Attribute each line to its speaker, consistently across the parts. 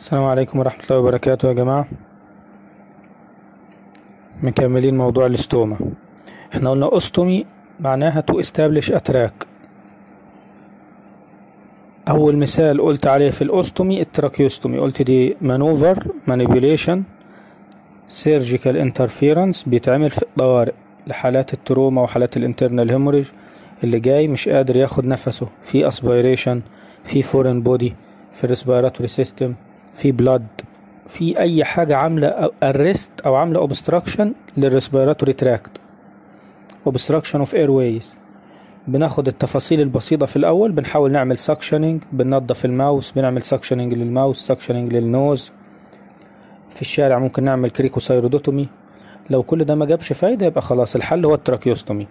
Speaker 1: السلام عليكم ورحمة الله وبركاته يا جماعة مكملين موضوع الاستوما احنا قلنا استومي معناها تو استابلش اتراك اول مثال قلت عليه في الاستومي التراكيوستومي قلت دي مانوفر مانيبيوليشن سيرجيكال انترفيرنس بيتعمل في الطوارئ لحالات التروما وحالات الانترنال هيموريج اللي جاي مش قادر ياخد نفسه في اسبيريشن في فورين بودي في الريسبيراتوري سيستم في بلاد في اي حاجه عامله اريست او عامله اوبستراكشن للريسبيراتوري تراكت اوبستراكشن اوف اير وايز بناخد التفاصيل البسيطه في الاول بنحاول نعمل سكشننج بننظف الماوس بنعمل سكشننج للماوس سكشننج للنوز في الشارع ممكن نعمل كريكوسايرودوتومي لو كل ده ما جابش فايده يبقى خلاص الحل هو التراكيوستومي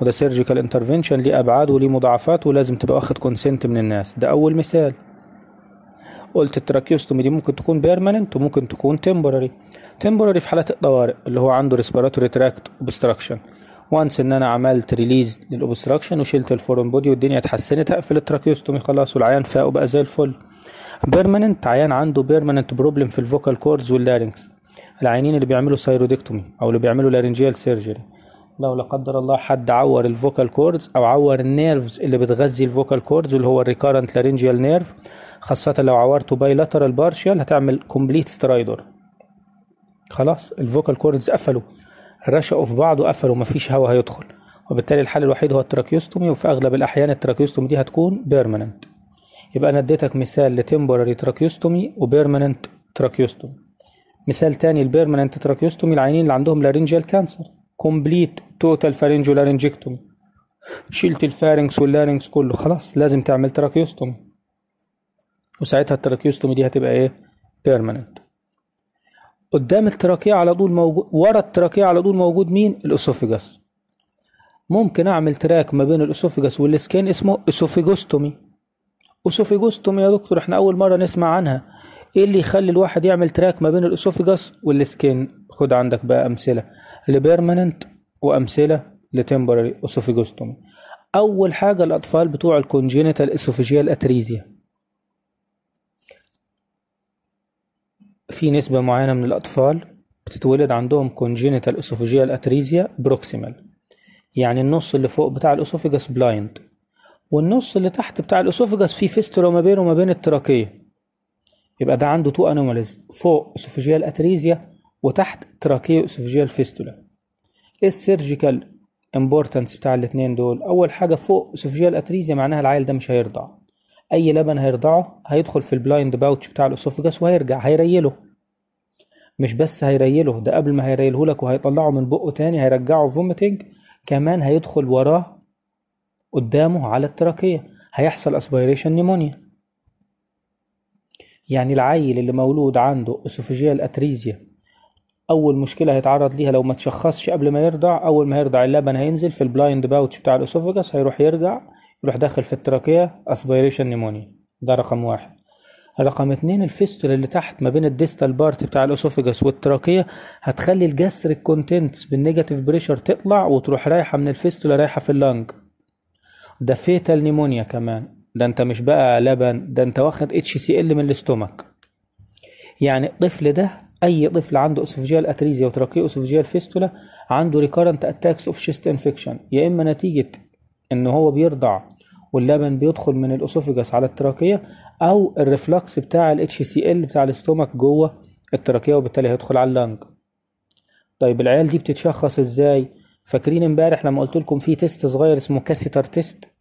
Speaker 1: وده سيرجيكال انترفنشن ليه ابعاد وليه مضاعفات ولازم تبقى واخد كونسنت من الناس ده اول مثال قلت التراكيوستومي دي ممكن تكون بيرمننت وممكن تكون تمبوراري تمبوراري في حالات الطوارئ اللي هو عنده ريسبيراتوري تراكت اوبستراكشن وانس ان انا عملت ريليز للاوبستراكشن وشلت الفورن بودي والدنيا اتحسنت اقفل التراكيوستومي خلاص والعيان فاق وبقى زي الفل بيرمننت عيان عنده بيرمننت بروبلم في الفوكال كوردز واللارينكس العيانين اللي بيعملوا سايرودكتومي او اللي بيعملوا لارنجيال سيرجري لو لا قدر الله حد عور الفوكال كوردز او عور النيرفز اللي بتغذي الفوكال كوردز اللي هو الريكارنت لارنجيال نيرف خاصه لو عورته باي لاترال بارشال هتعمل كومبليت سترايدر خلاص الفوكال كوردز قفلوا رشقوا في بعض وقفلوا مفيش هواء هيدخل وبالتالي الحل الوحيد هو التراكيوستومي وفي اغلب الاحيان التراكيوستومي دي هتكون بيرمننت يبقى انا اديتك مثال لتمبوراري تراكيوستومي وبيرمننت تراكيوستومي مثال تاني البيرمننت تراكيوستومي العينين اللي عندهم لارنجيال كانسر كومبليت توتال لارنجكتومي شلت الفارنكس واللارنكس كله خلاص لازم تعمل تراكيوستومي وساعتها التراكيوستومي دي هتبقى ايه بيرمننت قدام التراكية على طول موجود ورا التراكية على طول موجود مين الاسوفيجاس ممكن اعمل تراك ما بين الاسوفيجاس والسكين اسمه اسوفيجوستومي اسوفيجوستومي يا دكتور احنا اول مره نسمع عنها ايه اللي يخلي الواحد يعمل تراك ما بين الاسوفيجاس والسكين خد عندك بقى امثله لبيرمننت وامثله لتمبراري اسوفيجوستومي اول حاجه الاطفال بتوع الكونجينيتال اسوفيجيال اتريزيا في نسبه معينه من الاطفال بتتولد عندهم كونجينيتال اسوفيجيال اتريزيا بروكسيمال يعني النص اللي فوق بتاع الاسوفيجاس بلايند والنص اللي تحت بتاع الاسوفيجاس فيه فيسترو ما بينه وما بين التراكيه يبقى ده عنده تو انوماليز فوق اسوفيجيال اتريزيا وتحت تراكيو اسوفيجيال فيستولا ايه السيرجيكال امبورتنس بتاع الاتنين دول اول حاجه فوق اسوفيجيال اتريزيا معناها العيل ده مش هيرضع اي لبن هيرضعه هيدخل في البلايند باوتش بتاع الاسوفجاس وهيرجع هيريله مش بس هيريله ده قبل ما هيريله لك وهيطلعه من بقه تاني هيرجعه فوميتنج كمان هيدخل وراه قدامه على التراكية هيحصل اسبيريشن نيمونيا يعني العيل اللي مولود عنده اسوفيجيال اتريزيا اول مشكله هيتعرض ليها لو ما تشخصش قبل ما يرضع اول ما يرضع اللبن هينزل في البلايند باوتش بتاع الاسوفجس هيروح يرجع يروح داخل في التراكيه اسبيريشن نيمونيا ده رقم واحد رقم اتنين الفستول اللي تحت ما بين الديستال بارت بتاع الاسوفجس والتراكيه هتخلي الجاستريك كونتنتس بالنيجاتيف بريشر تطلع وتروح رايحه من الفستول رايحه في اللنج ده فيتال نيمونيا كمان ده انت مش بقى لبن ده انت واخد اتش سي ال من الاستومك يعني الطفل ده اي طفل عنده اسوفجيال اتريزيا وتراكي اسوفجيال فيستولا عنده ريكارنت اتاكس اوف شيست انفكشن يا اما نتيجه ان هو بيرضع واللبن بيدخل من الاسوفجاس على التراكيه او الريفلكس بتاع الاتش سي ال بتاع الاستومك جوه التراكيه وبالتالي هيدخل على اللنج طيب العيال دي بتتشخص ازاي فاكرين امبارح لما قلت لكم في تيست صغير اسمه كاسيتر تيست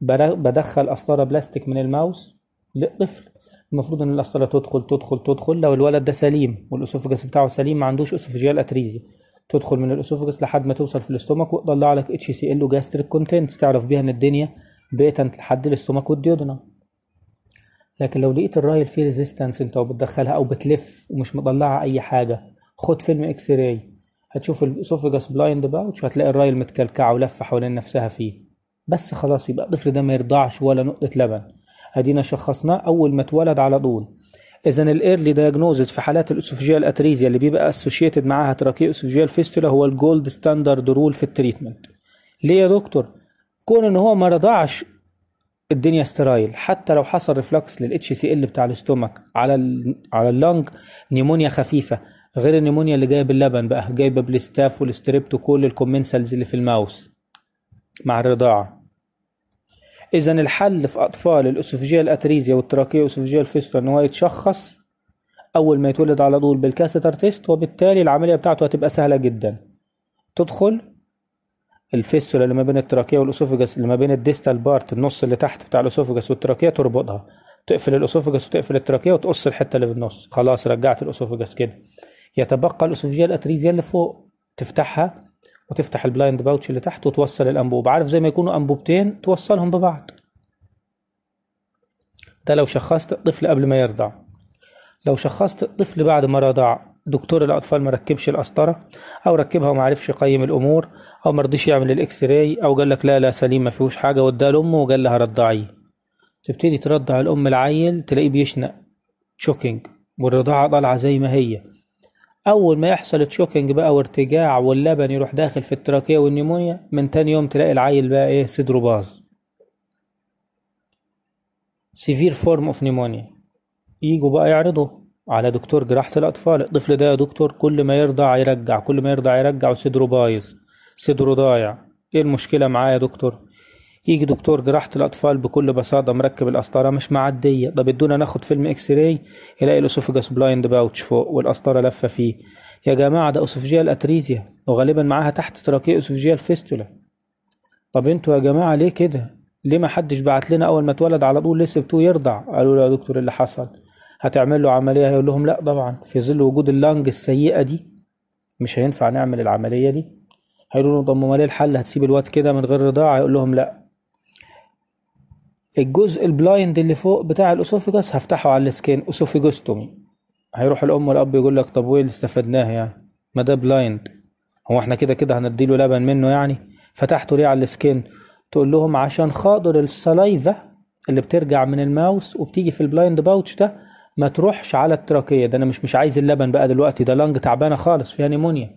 Speaker 1: بدخل قسطرة بلاستيك من الماوس للطفل المفروض ان القسطرة تدخل تدخل تدخل لو الولد ده سليم والاسوفجس بتاعه سليم ما عندوش اسوفجيال اتريزي تدخل من الاسوفجس لحد ما توصل في الاستومك وتطلع لك اتش سي ال وجاستريك كونتنتس تعرف بيها ان الدنيا بيتنت لحد الاستومك والديودنا لكن لو لقيت الرايل فيه ريزيستنس انت وبتدخلها او بتلف ومش مطلعه اي حاجه خد فيلم اكس راي هتشوف الاسوفجس بلايند باوتش هتلاقي الرايل متكلكعه ولفه حوالين نفسها فيه بس خلاص يبقى الطفل ده ما يرضعش ولا نقطة لبن ادينا شخصناه اول ما اتولد على طول اذا الايرلي دايجنوزز في حالات الاسوفجيال الاتريزيا اللي بيبقى اسوشيتد معاها تراكيه اسوفجيال فيستولا هو الجولد ستاندرد رول في التريتمنت ليه يا دكتور كون ان هو ما رضعش الدنيا سترايل حتى لو حصل ريفلكس للاتش سي ال بتاع الاستومك على الـ على اللنج نيمونيا خفيفه غير النيمونيا اللي جايه باللبن بقى جايبه بالستاف والستريبت وكل الكومنسلز اللي في الماوس مع الرضاعة إذا الحل في أطفال الأسوفجية الأتريزيا والتراكية والأسوفجية الفيسترا إن هو يتشخص أول ما يتولد على طول بالكاستر تيست وبالتالي العملية بتاعته هتبقى سهلة جدا تدخل الفيستولا اللي ما بين التراكية والأسوفجس اللي ما بين الديستال بارت النص اللي تحت بتاع الأسوفجس والتراكية تربطها تقفل الأسوفجس وتقفل التراكية وتقص الحتة اللي في النص خلاص رجعت الأسوفجس كده يتبقى الأسوفجية الأتريزيا اللي فوق تفتحها وتفتح البلايند باوتش اللي تحت وتوصل الانبوب عارف زي ما يكونوا انبوبتين توصلهم ببعض ده لو شخصت الطفل قبل ما يرضع لو شخصت الطفل بعد ما رضع دكتور الاطفال ما ركبش القسطره او ركبها وما عرفش يقيم الامور او ما رضيش يعمل الاكس راي او قال لك لا لا سليم ما فيهوش حاجه واداها لامه وقال لها رضعيه تبتدي ترضع الام العيل تلاقيه بيشنق شوكينج والرضاعه طالعه زي ما هي اول ما يحصل تشوكينج بقى وارتجاع واللبن يروح داخل في التراكيه والنيمونيا من تاني يوم تلاقي العيل بقى ايه صدره باظ سيفير فورم اوف نيمونيا يجوا بقى يعرضوا على دكتور جراحة الأطفال الطفل ده يا دكتور كل ما يرضع يرجع كل ما يرضع يرجع وصدره بايظ صدره ضايع ايه المشكلة معاه يا دكتور يجي دكتور جراحة الأطفال بكل بساطة مركب القسطرة مش معدية طب ادونا ناخد فيلم إكس راي يلاقي الأسوفجاس بلايند باوتش فوق والقسطرة لفة فيه يا جماعة ده أسوفجيال أتريزيا وغالبا معاها تحت تراكية أسوفجيال فيستولا طب انتوا يا جماعة ليه كده؟ ليه ما حدش بعت لنا أول ما اتولد على طول لسه بتو يرضع؟ قالوا له يا دكتور إيه اللي حصل هتعمل له عملية هيقول لهم لا طبعا في ظل وجود اللانج السيئة دي مش هينفع نعمل العملية دي هيقولوا له طب امال ايه الحل هتسيب الواد كده من غير رضاعة يقول لهم لا الجزء البلايند اللي فوق بتاع الاسوفيجس هفتحه على السكين اسوفيجوستومي هيروح الام والاب يقول لك طب وايه اللي استفدناه يعني ما ده بلايند هو احنا كده كده هنديله لبن منه يعني فتحته ليه على السكين تقول لهم عشان خاطر السلايفه اللي بترجع من الماوس وبتيجي في البلايند باوتش ده ما تروحش على التراكيه ده انا مش مش عايز اللبن بقى دلوقتي ده لانج تعبانه خالص فيها نيمونيا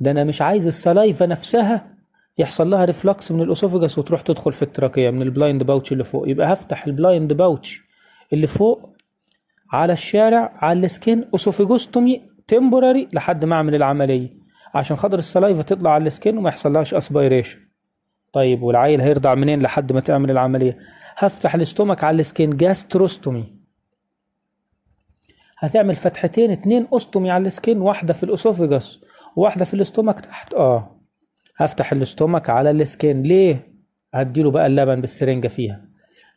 Speaker 1: ده انا مش عايز السلايفه نفسها يحصل لها ريفلكس من الاسوفجس وتروح تدخل في التراكيه من البلايند باوتش اللي فوق يبقى هفتح البلايند باوتش اللي فوق على الشارع على السكين اسوفجوستومي تمبوراري لحد ما اعمل العمليه عشان خاطر السلايفا تطلع على السكين وما يحصلهاش اسبيريشن طيب والعيل هيرضع منين لحد ما تعمل العمليه هفتح الاستومك على السكين جاستروستومي هتعمل فتحتين اتنين استومي على السكين واحده في الاسوفجس وواحده في الاستومك تحت اه هفتح الاستومك على السكين ليه هدي له بقى اللبن بالسرنجة فيها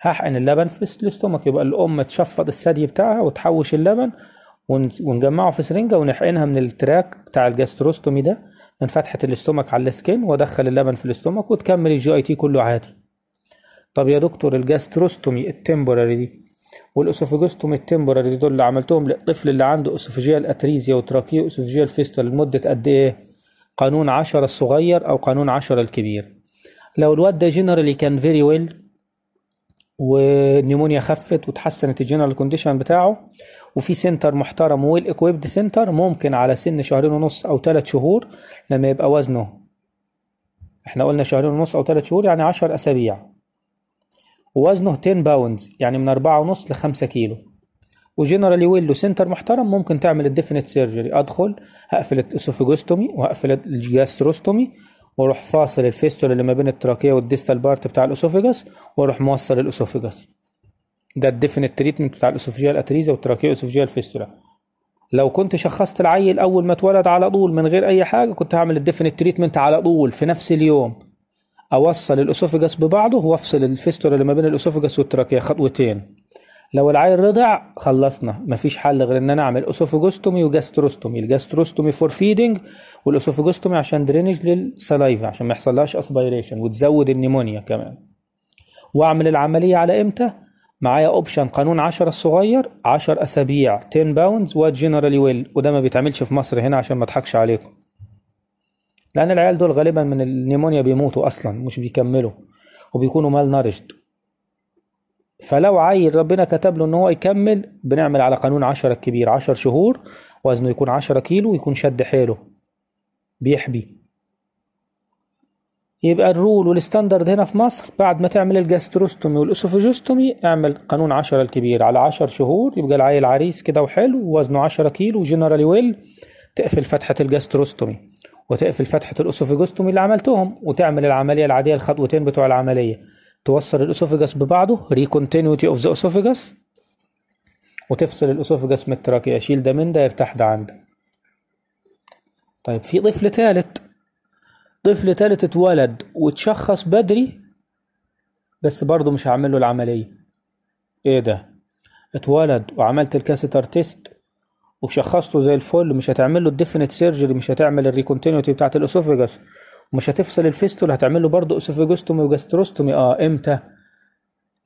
Speaker 1: هحقن اللبن في الاستومك يبقى الام تشفط الثدي بتاعها وتحوش اللبن ونجمعه في سرنجه ونحقنها من التراك بتاع الجاستروستومي ده من فتحه الاستومك على السكين وادخل اللبن في الاستومك وتكمل الجي اي تي كله عادي طب يا دكتور الجاستروستومي التمبوراري دي والاسوفوجستومي التمبوراري دول اللي عملتهم للطفل اللي عنده اسوفجيال اتريزيا وتراكيو اسوفجيال فيستول لمده قد ايه قانون عشرة الصغير أو قانون عشرة الكبير لو الواد ده جنرالي كان فيري ويل والنيمونيا خفت وتحسنت الجنرال كونديشن بتاعه وفي سنتر محترم ويل اكويبد سنتر ممكن على سن شهرين ونص او ثلاث شهور لما يبقى وزنه احنا قلنا شهرين ونص او ثلاث شهور يعني 10 اسابيع ووزنه 10 باوندز يعني من 4 ونص ل 5 كيلو وجنرالي ويل سنتر محترم ممكن تعمل الديفينيت سيرجري ادخل هقفل الاسوفيجوستومي وهقفل الجاستروستومي واروح فاصل الفيستول اللي ما بين التراكيه والديستال بارت بتاع الاسوفيجاس واروح موصل الاسوفيجاس ده الديفينيت تريتمنت بتاع الاسوفيجيال اتريزا والتراكيه اسوفيجيال فيستولا لو كنت شخصت العيل اول ما اتولد على طول من غير اي حاجه كنت هعمل الديفينيت تريتمنت على طول في نفس اليوم اوصل الاسوفيجاس ببعضه وافصل الفيستولا اللي ما بين الاسوفيجاس والتراكيه خطوتين لو العيل رضع خلصنا مفيش حل غير ان انا اعمل اسوفوجوستومي وجاستروستومي الجاستروستومي فور فيدنج والاسوفوجوستومي عشان درينج للسلايفا عشان ما يحصلهاش اسبيريشن وتزود النيمونيا كمان واعمل العمليه على امتى معايا اوبشن قانون 10 الصغير 10 اسابيع 10 باوندز وجنرالي ويل وده ما بيتعملش في مصر هنا عشان ما اضحكش عليكم لان العيال دول غالبا من النيمونيا بيموتوا اصلا مش بيكملوا وبيكونوا مال نارجد فلو عيل ربنا كتب له ان هو يكمل بنعمل على قانون 10 الكبير 10 شهور وزنه يكون 10 كيلو ويكون شد حيله بيحبي يبقى الرول والستاندرد هنا في مصر بعد ما تعمل الجاستروستومي والاسوفوجستومي اعمل قانون 10 الكبير على 10 شهور يبقى العيل عريس كده وحلو وزنه 10 كيلو جنرالي ويل تقفل فتحه الجاستروستومي وتقفل فتحه الاسوفوجستومي اللي عملتهم وتعمل العمليه العاديه الخطوتين بتوع العمليه توصل الاسوفجس ببعضه ريكونتينيوتي اوف ذا اسوفجس وتفصل الاسوفجس من التراكي اشيل ده من ده يرتاح ده عندك طيب في طفل ثالث طفل ثالث اتولد وتشخص بدري بس برضه مش هعمل له العملية ايه ده اتولد وعملت الكاسيتر تيست وشخصته زي الفل مش هتعمل له الديفينيت سيرجري مش هتعمل الريكونتينيوتي بتاعت الاسوفجس مش هتفصل الفيستول هتعمل له برضه اسوفيجوستومي وجاستروستومي اه امتى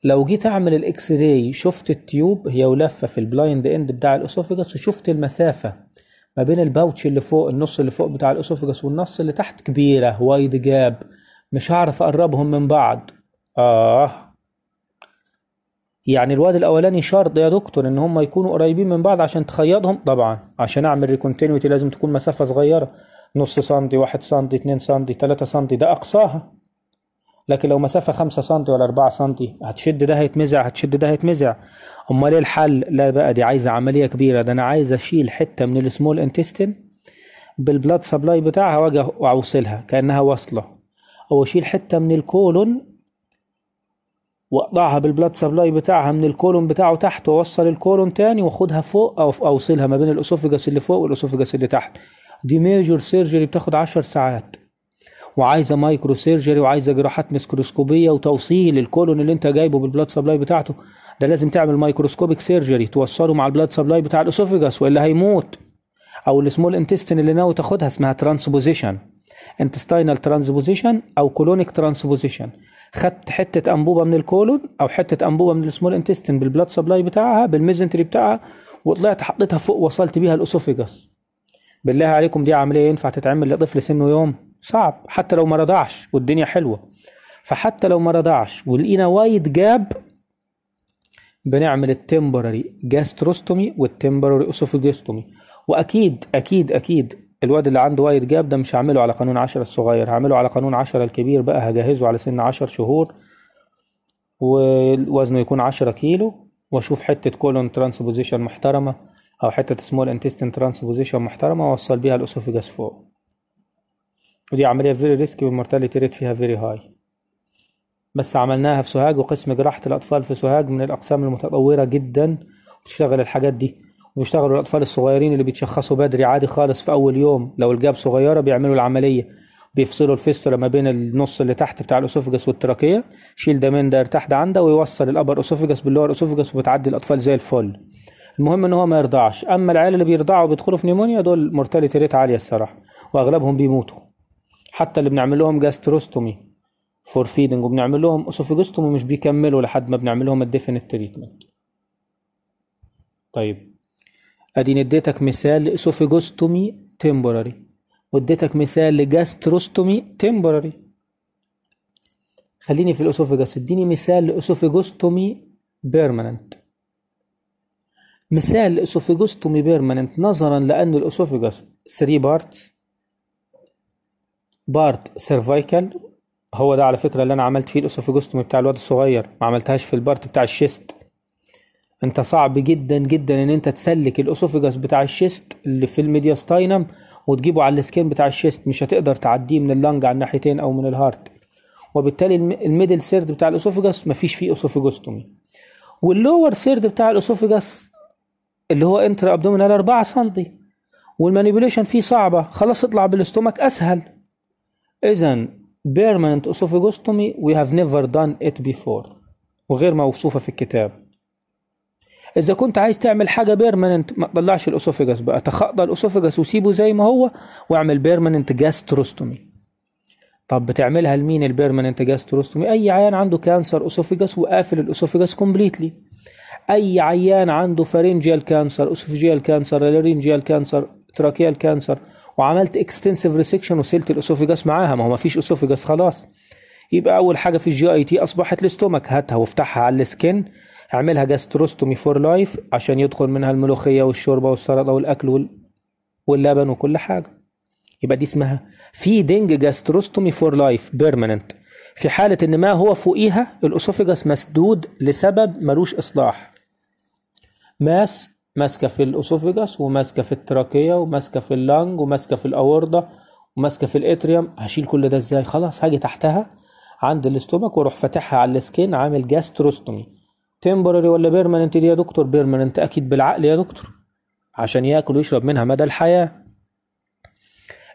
Speaker 1: لو جيت اعمل الاكس راي شفت التيوب هي ولفه في البلايند اند بتاع الاسوفيجس وشفت المسافه ما بين الباوتش اللي فوق النص اللي فوق بتاع الاسوفيجس والنص اللي تحت كبيره وايد جاب مش هعرف اقربهم من بعض اه يعني الواد الاولاني شرط يا دكتور ان هم يكونوا قريبين من بعض عشان تخيضهم طبعا عشان اعمل ريكونتينيوتي لازم تكون مسافه صغيره نص سم واحد سم اتنين سم تلاتة سم ده أقصاها لكن لو مسافة خمسة سم ولا أربعة سم هتشد ده هيتمزع هتشد ده هيتمزع أمال إيه الحل؟ لا بقى دي عايزة عملية كبيرة ده أنا عايز أشيل حتة من السمول انتستين بالبلاد سبلاي بتاعها واجي أوصلها كأنها واصلة أو أشيل حتة من الكولون واقطعها بالبلاد سبلاي بتاعها من الكولون بتاعه تحت واوصل الكولون تاني واخدها فوق او اوصلها ما بين الاسوفجس اللي فوق والاسوفجس اللي تحت دي ميجور سيرجري بتاخد 10 ساعات وعايزه مايكرو سيرجري وعايزه جراحات ميكروسكوبيه وتوصيل الكولون اللي انت جايبه بالبلاد سبلاي بتاعته ده لازم تعمل مايكروسكوبيك سيرجري توصله مع البلاد سبلاي بتاع الاسوفيجاس والا هيموت او السمول انتستين اللي ناوي تاخدها اسمها ترانسبوزيشن انتستينال ترانسبوزيشن او كولونيك ترانسبوزيشن خدت حته انبوبه من الكولون او حته انبوبه من السمول انتستين بالبلاد سبلاي بتاعها بالميزنتري بتاعها وطلعت حطيتها فوق وصلت بيها الاسوفيجاس بالله عليكم دي عمليه ينفع تتعمل لطفل سنه يوم صعب حتى لو ما رضعش والدنيا حلوه فحتى لو ما رضعش ولقينا وايد جاب بنعمل التمبراري جاستروستومي والتمبراري اسوفوجيستومي واكيد اكيد اكيد الواد اللي عنده وايد جاب ده مش هعمله على قانون 10 الصغير هعمله على قانون 10 الكبير بقى هجهزه على سن 10 شهور ووزنه يكون 10 كيلو واشوف حته كولون ترانسبوزيشن محترمه أو حتة سمول انتستين ترانسبوزيشن محترمة وأوصل بيها الأسوفيجاس فوق ودي عملية فيري ريسكي والمورتاليتي ريت فيها فيري هاي بس عملناها في سوهاج وقسم جراحة الأطفال في سوهاج من الأقسام المتطورة جدا بتشتغل الحاجات دي وبيشتغلوا الأطفال الصغيرين اللي بيتشخصوا بدري عادي خالص في أول يوم لو الجاب صغيرة بيعملوا العملية بيفصلوا الفيستولا ما بين النص اللي تحت بتاع الأسوفجس والتراكية شيل ده من ده ارتاح ده عنده ويوصل الأبر أسوفجس باللور أسوفجس وبتعدي الأطفال زي الفل المهم ان هو ما يرضعش اما العيال اللي بيرضعوا بيدخلوا في نيمونيا دول مورتاليتي ريت عاليه الصراحه واغلبهم بيموتوا حتى اللي بنعمل لهم جاستروستومي فور فيدنج وبنعمل لهم اسوفيجستومي ومش بيكملوا لحد ما بنعمل لهم الديفينيت تريتمنت طيب اديني اديتك مثال لاسوفيجوستومي تمبوراري واديتك مثال لجاستروستومي تمبوراري خليني في الاسوفيجاس اديني مثال لاسوفيجوستومي بيرمننت مثال الاسوفيجوستومي بيرمننت نظرا لأن الاسوفيجوس 3 بارتس بارت سيرفايكال هو ده على فكرة اللي أنا عملت فيه الاسوفيجوستومي بتاع الواد الصغير ما عملتهاش في البارت بتاع الشيست انت صعب جدا جدا ان انت تسلك الاسوفيجوس بتاع الشيست اللي في الميدياستاينم وتجيبه على السكين بتاع الشيست مش هتقدر تعديه من اللنج على الناحيتين او من الهارت وبالتالي الميدل سيرد بتاع الاسوفيجوس مفيش فيه اسوفيجوستومي واللور سيرد بتاع الاسوفيجوس اللي هو انتر ابدومينال 4 سم والمانيبيوليشن فيه صعبه خلاص اطلع بالاستومك اسهل اذا بيرمننت اوسوفيجوستومي وي هاف نيفر دان ات بيفور وغير موصوفه في الكتاب اذا كنت عايز تعمل حاجه بيرمننت ما تطلعش الاسوفيجاس بقى تخطى الاسوفيجاس وسيبه زي ما هو واعمل بيرمننت جاستروستومي طب بتعملها لمين البيرمننت جاستروستومي اي عيان عنده كانسر اسوفيجاس وقافل الاسوفيجاس كومبليتلي اي عيان عنده فارينجيال كانسر اسوفجيال كانسر لارينجيال كانسر تراكيال كانسر وعملت اكستنسيف ريسكشن وسلت الاسوفجاس معاها ما هو ما فيش اسوفجاس خلاص يبقى اول حاجه في الجي اي تي اصبحت الاستومك هاتها وافتحها على السكن اعملها جاستروستومي فور لايف عشان يدخل منها الملوخيه والشوربه والسلطه والاكل وال... واللبن وكل حاجه يبقى دي اسمها فيدنج جاستروستومي فور لايف بيرمننت في حالة إن ما هو فوقيها الأسوفجس مسدود لسبب ملوش إصلاح ماس ماسكة في الأسوفجس وماسكة في التراكية وماسكة في اللنج وماسكة في الأوردة وماسكة في الإتريوم هشيل كل ده إزاي خلاص هاجي تحتها عند الاستومك واروح فاتحها على السكين عامل جاستروستومي تمبرري ولا بيرمننت دي يا دكتور بيرمننت أكيد بالعقل يا دكتور عشان ياكل ويشرب منها مدى الحياه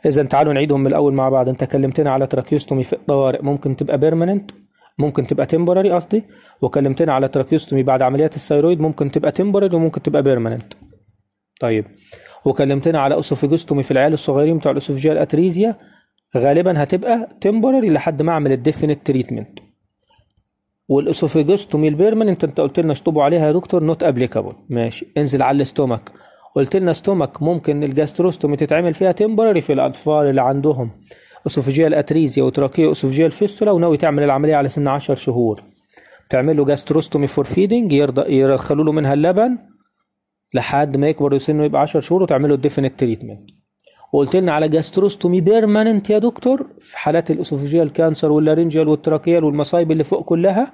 Speaker 1: اذا تعالوا نعيدهم من الاول مع بعض انت كلمتنا على تراكيوستومي في الطوارئ ممكن تبقى بيرمننت ممكن تبقى تمبوراري قصدي وكلمتنا على تراكيوستومي بعد عمليات الثيرويد ممكن تبقى تمبوراري وممكن تبقى بيرمننت طيب وكلمتنا على اسوفيجوستومي في العيال الصغيرين بتوع الاسوفجيه اتريزيا غالبا هتبقى تمبوراري لحد ما اعمل الديفينيت تريتمنت والاسوفيجوستومي البيرمننت انت قلت لنا اشطبوا عليها يا دكتور نوت ابليكابل ماشي انزل على الاستومك قلت لنا ستومك ممكن الجاستروستومي تتعمل فيها تمبرري في الأطفال اللي عندهم اسوفجيال اتريزيا وتراكية اسوفجيال فيستولا وناوي تعمل العملية على سن 10 شهور تعمل له جاستروستومي فور فيدنج يدخلوا له منها اللبن لحد ما يكبر سنه يبقى 10 شهور وتعمل له الديفينيت تريتمنت وقلت لنا على جاستروستومي بيرماننت يا دكتور في حالات الاسوفجيال كانسر واللارينجيال والتراكيال والمصايب اللي فوق كلها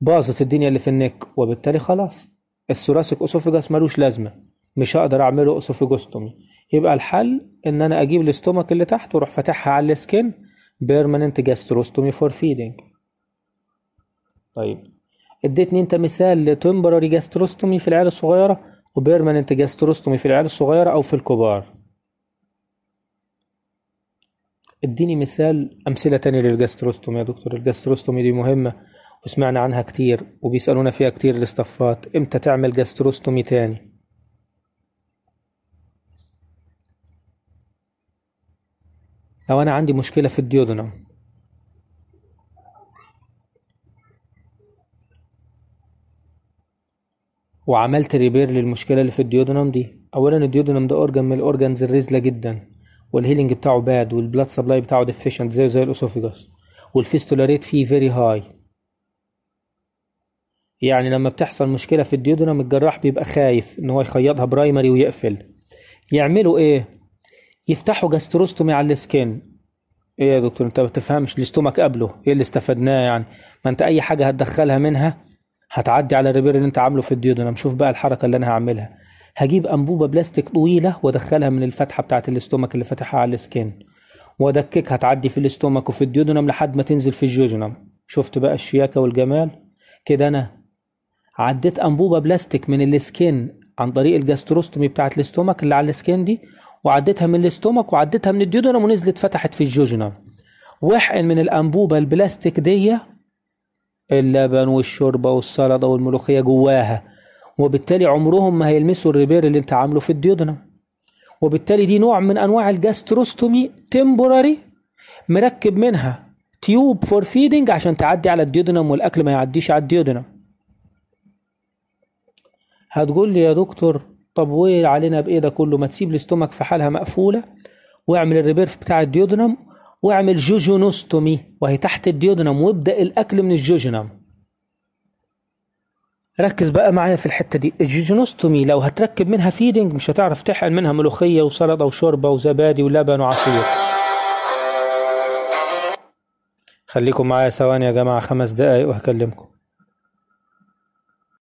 Speaker 1: باظت الدنيا اللي في النك وبالتالي خلاص الثوراسيك اسوفجاس ملوش لازمه مش هقدر اعمله اسوفيجوستومي يبقى الحل ان انا اجيب الاستومك اللي تحت واروح فاتحها على السكن بيرمننت جاستروستومي فور فيدنج طيب اديتني انت مثال لتمبراري جاستروستومي في العيال الصغيره وبيرمننت جاستروستومي في العيال الصغيره او في الكبار اديني مثال امثله تانية للجاستروستومي يا دكتور الجاستروستومي دي مهمه وسمعنا عنها كتير وبيسالونا فيها كتير الاستفات امتى تعمل جاستروستومي تاني لو أنا عندي مشكلة في الديودنم وعملت ريبير للمشكلة اللي في الديودنم دي أولا الديودنم ده أورجن من الأورجنز الرزلة جدا والهيلينج بتاعه باد والبلاد سبلاي بتاعه ديفيشنت زيه زي الأسوفيجاس والفيستولا ريت فيه فيري هاي يعني لما بتحصل مشكلة في الديودنم الجراح بيبقى خايف إن هو يخيطها برايمري ويقفل يعملوا إيه؟ يفتحوا جاستروستومي على السكين ايه يا دكتور انت ما بتفهمش الاستومك قبله ايه اللي استفدناه يعني ما انت اي حاجه هتدخلها منها هتعدي على الريبير اللي انت عامله في انا شوف بقى الحركه اللي انا هعملها هجيب انبوبه بلاستيك طويله وادخلها من الفتحه بتاعه الاستومك اللي فاتحها على السكين وادككها هتعدي في الاستومك وفي الديودنم لحد ما تنزل في الجيوجنم شفت بقى الشياكه والجمال كده انا عديت انبوبه بلاستيك من السكين عن طريق الجاستروستومي بتاعه الاستومك اللي على السكين دي وعديتها من الاستومك وعديتها من الديودرم ونزلت فتحت في الجوجنم وحقن من الانبوبه البلاستيك دي اللبن والشوربه والسلطه والملوخيه جواها وبالتالي عمرهم ما هيلمسوا الريبير اللي انت عامله في الديودنم وبالتالي دي نوع من انواع الجاستروستومي تمبوراري مركب منها تيوب فور فيدنج عشان تعدي على الديودنم والاكل ما يعديش على الديودنم هتقول لي يا دكتور طب ويل علينا بايه ده كله ما تسيب الاستومك في حالها مقفوله واعمل الريبيرف بتاع الديودنم واعمل جوجونوستومي وهي تحت الديودنم وابدا الاكل من الجوجنم ركز بقى معايا في الحته دي الجوجونوستومي لو هتركب منها فيدنج مش هتعرف تحقن منها ملوخيه وسلطه وشوربه وزبادي ولبن وعصير خليكم معايا ثواني يا جماعه خمس دقايق وهكلمكم